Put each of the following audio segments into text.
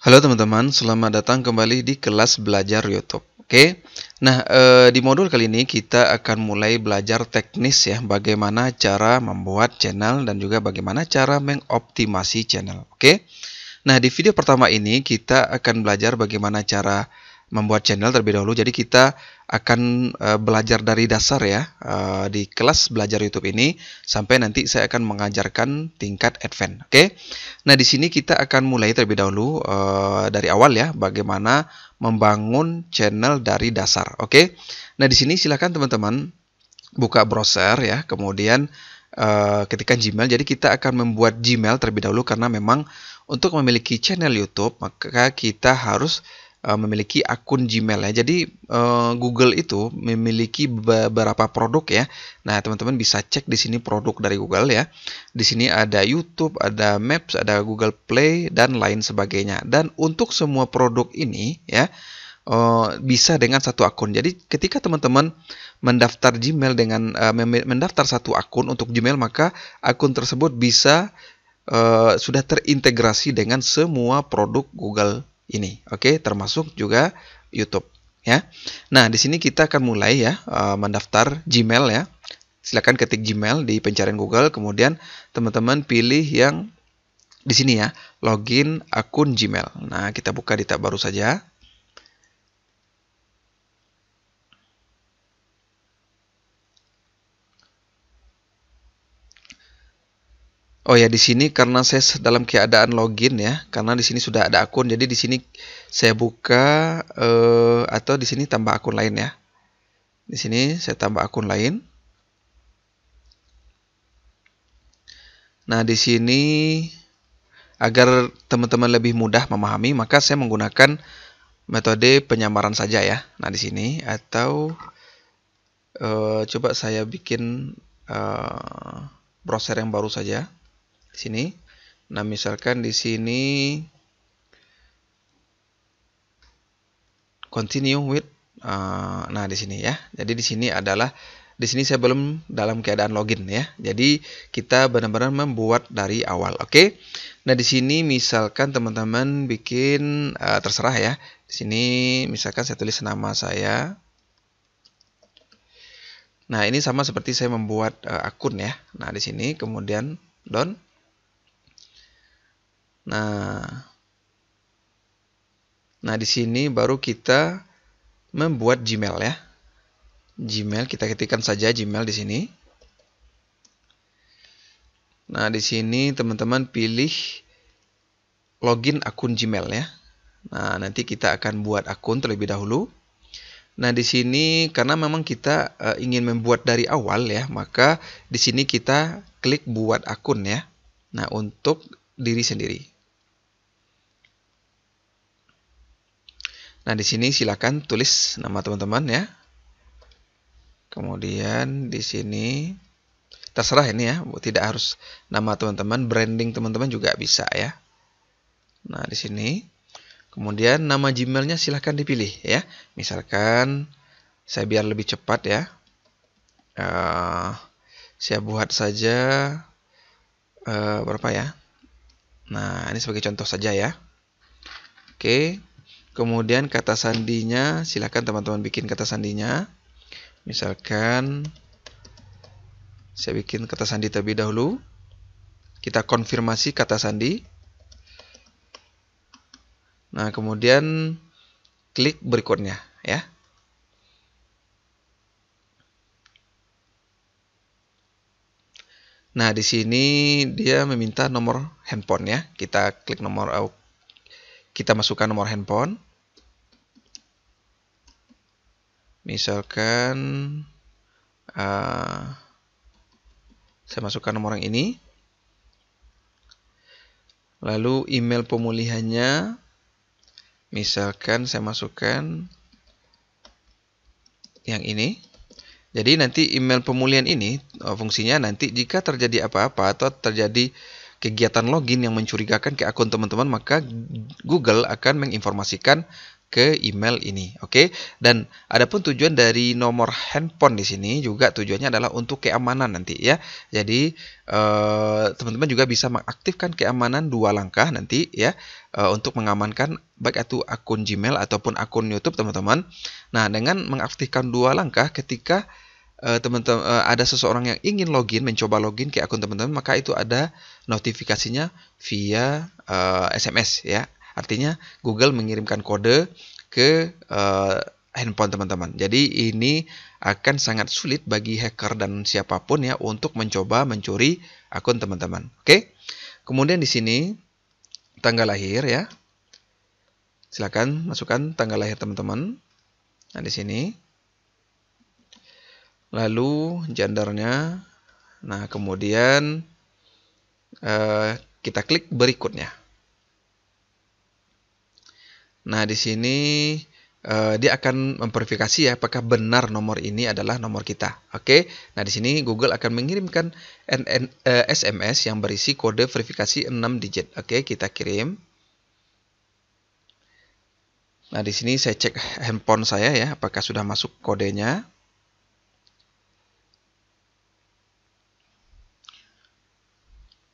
Halo teman-teman, selamat datang kembali di kelas belajar YouTube. Oke. Nah, e, di modul kali ini kita akan mulai belajar teknis ya, bagaimana cara membuat channel dan juga bagaimana cara mengoptimasi channel. Oke. Nah, di video pertama ini kita akan belajar bagaimana cara membuat channel terlebih dahulu. Jadi kita akan eh, belajar dari dasar ya eh, di kelas belajar YouTube ini sampai nanti saya akan mengajarkan tingkat advance. Oke. Nah, di sini kita akan mulai terlebih dahulu eh, dari awal ya bagaimana membangun channel dari dasar. Oke. Nah, di sini silakan teman-teman buka browser ya, kemudian uh, ketika Gmail. Jadi kita akan membuat Gmail terlebih dahulu karena memang untuk memiliki channel YouTube maka kita harus Eh, memiliki akun Gmail ya. Jadi eh, Google itu memiliki beberapa produk ya. Nah, teman-teman bisa cek di sini produk dari Google ya. Di sini ada YouTube, ada Maps, ada Google Play dan lain sebagainya. Dan untuk semua produk ini ya eh, bisa dengan satu akun. Jadi ketika teman-teman mendaftar Gmail dengan mendaftar satu akun untuk Gmail maka akun tersebut bisa sudah terintegrasi dengan semua produk Google ini. Oke, termasuk juga YouTube ya. Nah, di sini kita akan mulai ya eh, mendaftar Gmail ya. Silakan ketik Gmail di pencarian Google, kemudian teman-teman pilih yang di sini ya, login akun Gmail. Nah, kita buka di tab baru saja. Oh ya, di sini karena saya dalam keadaan login ya, karena di sini sudah ada akun, jadi di sini saya buka uh, atau di sini tambah akun lain ya. Di sini saya tambah akun lain. Nah, di sini agar teman-teman lebih mudah memahami, maka saya menggunakan metode penyamaran saja ya. Nah, di sini atau uh, coba saya bikin uh, browser yang baru saja di sini. Nah, misalkan di sini continue with uh, nah di sini ya. Jadi di sini adalah di sini saya belum dalam keadaan login ya. Jadi kita benar-benar membuat dari awal, oke? Okay? Nah, di sini misalkan teman-teman bikin uh, terserah ya. Di sini misalkan saya tulis nama saya. Nah, ini sama seperti saya membuat uh, akun ya. Nah, di sini kemudian done Nah, nah di sini baru kita membuat Gmail ya. Gmail kita ketikkan saja Gmail di sini. Nah, di sini teman-teman pilih login akun Gmail ya. Nah, nanti kita akan buat akun terlebih dahulu. Nah, di sini karena memang kita eh, ingin membuat dari awal ya, maka di sini kita klik buat akun ya. Nah, untuk diri sendiri. Nah, di sini silakan tulis nama teman-teman ya. Kemudian di sini terserah ini ya, tidak harus nama teman-teman, branding teman-teman juga bisa ya. Nah, di sini kemudian nama Gmailnya silahkan dipilih ya. Misalkan saya biar lebih cepat ya. Uh, saya buat saja uh, berapa ya? Nah, ini sebagai contoh saja ya. Oke. Kemudian kata sandinya, silakan teman-teman bikin kata sandinya. Misalkan saya bikin kata sandi terlebih dahulu. Kita konfirmasi kata sandi. Nah, kemudian klik berikutnya ya. Nah, di sini dia meminta nomor handphone ya. Kita klik nomor kita masukkan nomor handphone. Misalkan uh, saya masukkan nomor yang ini. Lalu email pemulihannya misalkan saya masukkan yang ini. Jadi nanti email pemulihan ini eh, fungsinya nanti jika terjadi apa-apa atau terjadi kegiatan login yang mencurigakan ke akun teman-teman maka Google akan menginformasikan ke email ini. Oke. Okay? Dan adapun tujuan dari nomor handphone di sini juga tujuannya adalah untuk keamanan nanti ya. Jadi eh, teman-teman eh, juga bisa mengaktifkan keamanan dua langkah nanti ya eh, untuk mengamankan baik itu akun Gmail ataupun akun YouTube teman-teman. Nah, dengan mengaktifkan dua langkah ketika eh, teman-teman eh, eh, ada seseorang yang ingin login mencoba login ke akun teman-teman maka itu ada notifikasinya via eh, SMS ya Artinya Google mengirimkan kode ke uh, handphone teman-teman. Jadi ini akan sangat sulit bagi hacker dan siapapun ya untuk mencoba mencuri akun teman-teman. Oke. Kemudian di sini tanggal lahir ya. Silakan masukkan tanggal lahir teman-teman. Nah, di sini. Lalu gendernya. Nah, kemudian uh, kita klik berikutnya. Nah, di sini uh, dia akan memverifikasi ya apakah benar nomor ini adalah nomor kita. Oke. Okay? Nah, di sini Google akan mengirimkan NN, uh, eh, SMS yang berisi kode verifikasi 6 digit. Oke, okay, kita kirim. Nah, di sini saya cek handphone saya ya, apakah sudah masuk kodenya.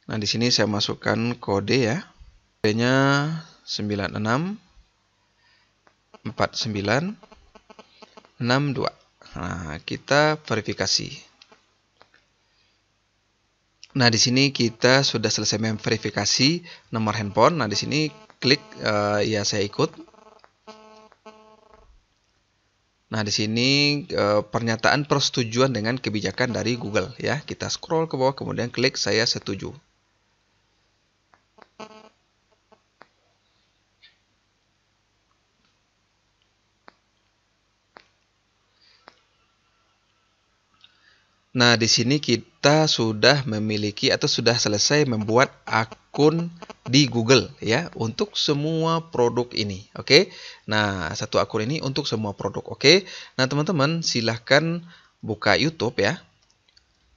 Nah, di sini saya masukkan kode ya. Kodenya 96 49 62. Nah, kita verifikasi. Nah, di sini kita sudah selesai memverifikasi nomor handphone. Nah, di sini klik uh, ya saya ikut. Nah, di sini uh, pernyataan persetujuan dengan kebijakan dari Google ya. Kita scroll ke bawah kemudian klik saya setuju. Nah, di sini kita sudah memiliki atau sudah selesai membuat akun di Google ya untuk semua produk ini. Oke. Okay? Nah, satu akun ini untuk semua produk. Oke. Okay? Nah, teman-teman silahkan buka YouTube ya.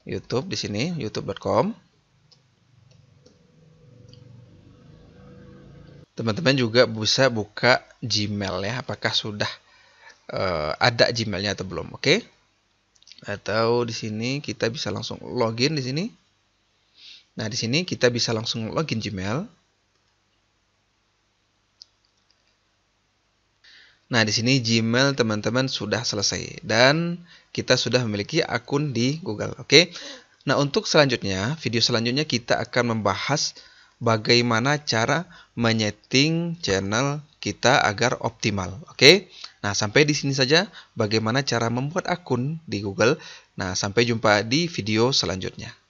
YouTube di sini youtube.com. Teman-teman juga bisa buka Gmail ya. Apakah sudah uh, ada Gmailnya atau belum? Oke. Okay? atau di sini kita bisa langsung login di sini. Nah, di sini kita bisa langsung login Gmail. Nah, di sini Gmail teman-teman sudah selesai dan kita sudah memiliki akun di Google, oke? Nah, untuk selanjutnya, video selanjutnya kita akan membahas bagaimana cara menyeting channel kita agar optimal, oke? Nah, sampai di sini saja bagaimana cara membuat akun di Google. Nah, sampai jumpa di video selanjutnya.